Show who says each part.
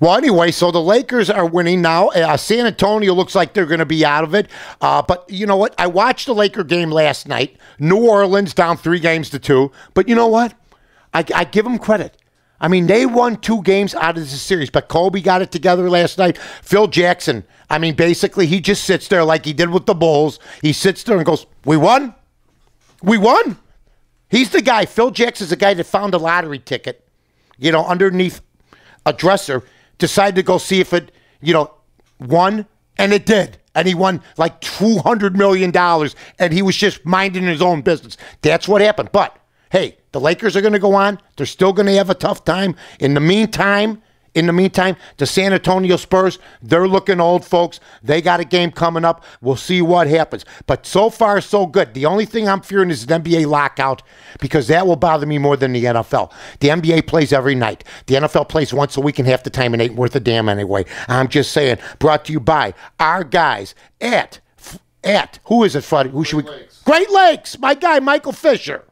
Speaker 1: Well, anyway, so the Lakers are winning now. Uh, San Antonio looks like they're going to be out of it. Uh, but you know what? I watched the Laker game last night. New Orleans down three games to two. But you know what? I, I give them credit. I mean, they won two games out of this series, but Kobe got it together last night. Phil Jackson, I mean, basically, he just sits there like he did with the Bulls. He sits there and goes, We won. We won. He's the guy. Phil Jackson's the guy that found a lottery ticket, you know, underneath a dresser decided to go see if it, you know, won, and it did. And he won like $200 million, and he was just minding his own business. That's what happened. But hey, the Lakers are going to go on. They're still going to have a tough time. In the meantime, in the meantime, the San Antonio Spurs, they're looking old, folks. They got a game coming up. We'll see what happens. But so far, so good. The only thing I'm fearing is an NBA lockout because that will bother me more than the NFL. The NBA plays every night, the NFL plays once a week and half the time, and ain't worth a damn anyway. I'm just saying. Brought to you by our guys at, at, who is it, Freddie? Who should we? Great Lakes, my guy, Michael Fisher.